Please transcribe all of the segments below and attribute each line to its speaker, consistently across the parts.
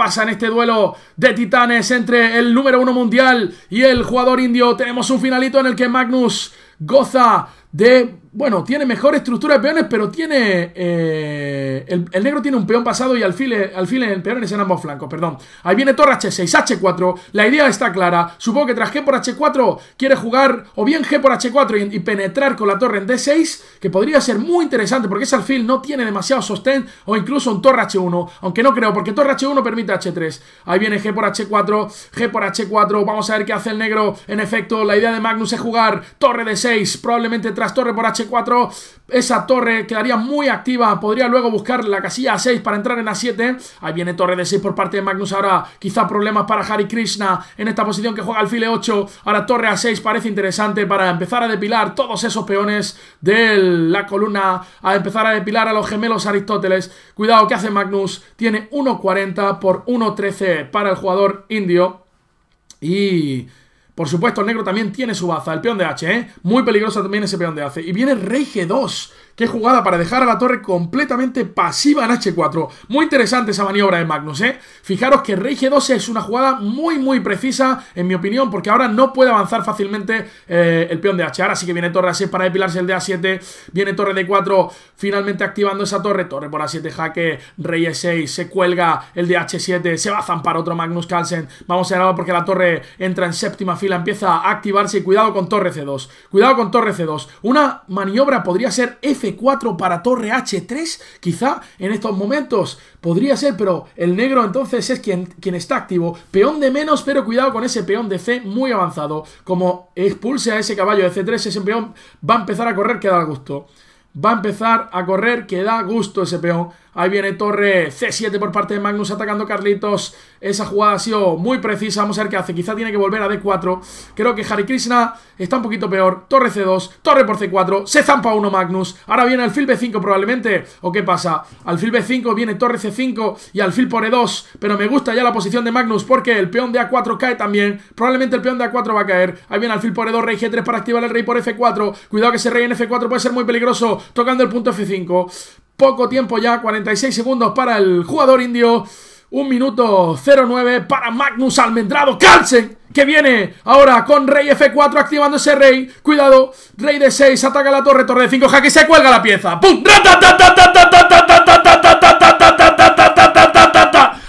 Speaker 1: pasa en este duelo de titanes entre el número uno mundial y el jugador indio. Tenemos un finalito en el que Magnus goza de bueno, tiene mejor estructura de peones, pero tiene. Eh, el, negro tiene un peón pasado y alfil alfil en peones en ambos flancos, perdón. Ahí viene torre H6, H4. La idea está clara. Supongo que tras G por H4 quiere jugar o bien G por H4 y, penetrar con la torre en D6, que podría ser muy interesante porque ese alfil no tiene demasiado sostén o incluso en torre H1, aunque no creo, porque torre H1 permite H3. Ahí viene G por H4, G por H4. Vamos a ver qué hace el negro. En efecto, la idea de Magnus es jugar torre D6, probablemente tras torre por H4. 4 Esa torre quedaría muy activa. Podría luego buscar la casilla A6 para entrar en A7. Ahí viene torre de 6 por parte de Magnus. Ahora quizá problemas para Hari Krishna en esta posición que juega al file 8. Ahora torre A6 parece interesante para empezar a depilar todos esos peones de la columna. A empezar a depilar a los gemelos Aristóteles. Cuidado que hace Magnus. Tiene 1.40 por 1.13 para el jugador indio. Y por supuesto, el negro también tiene su baza, el peón de H, ¿eh? Muy peligroso también ese peón de H. Y viene rey G2. Qué jugada para dejar a la torre completamente pasiva en H4. Muy interesante esa maniobra de Magnus, ¿eh? Fijaros que rey G2 es una jugada muy, muy precisa, en mi opinión, porque ahora no puede avanzar fácilmente eh, el peón de H. Ahora sí que viene torre A6 para depilarse el de A7. Viene torre D4, finalmente activando esa torre. Torre por A7, jaque, rey E6, se cuelga el de H7. Se va a zampar otro Magnus Carlsen. Vamos a ver porque la torre entra en séptima fila empieza a activarse y cuidado con torre C2. Cuidado con torre C2. Una maniobra podría ser F4 para torre H3, quizá en estos momentos. Podría ser, pero el negro entonces es quien, está activo. Peón de menos, pero cuidado con ese peón de C muy avanzado. Como expulse a ese caballo de C3, ese peón va a empezar a correr que da gusto va a empezar a correr, que da gusto ese peón. Ahí viene Torre C7 por parte de Magnus atacando Carlitos. Esa jugada ha sido muy precisa. Vamos a ver qué hace. Quizá tiene que volver a D4. Creo que Hare Krishna está un poquito peor. Torre C2, torre por C4. Se zampa uno Magnus. Ahora viene alfil B5 probablemente. ¿O qué pasa? Alfil B5, viene torre C5 y al alfil por E2. Pero me gusta ya la posición de Magnus porque el peón de A4 cae también. Probablemente el peón de A4 va a caer. Ahí viene alfil por E2, rey G3 para activar el rey por F4. Cuidado que ese rey en F4 puede ser muy peligroso tocando el punto F5. Poco tiempo ya, 46 segundos para el jugador indio. Un minuto 09 para Magnus Almendrado. Carlsen, que viene ahora con rey F4 activando ese rey. Cuidado, rey de 6, ataca la torre, torre de 5, jaque, se cuelga la pieza. ¡Pum!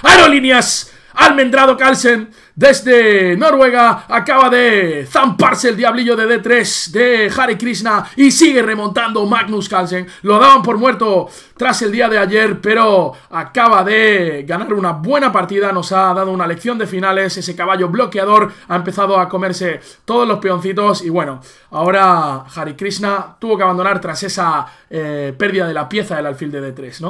Speaker 1: Aerolíneas Almendrado Carlsen desde Noruega acaba de zamparse el diablillo de D3 de Harry Krishna y sigue remontando Magnus Carlsen. Lo daban por muerto tras el día de ayer, pero acaba de ganar una buena partida, nos ha dado una lección de finales, ese caballo bloqueador ha empezado a comerse todos los peoncitos y bueno, ahora Harry Krishna tuvo que abandonar tras esa eh, pérdida de la pieza del alfil de D3, ¿no?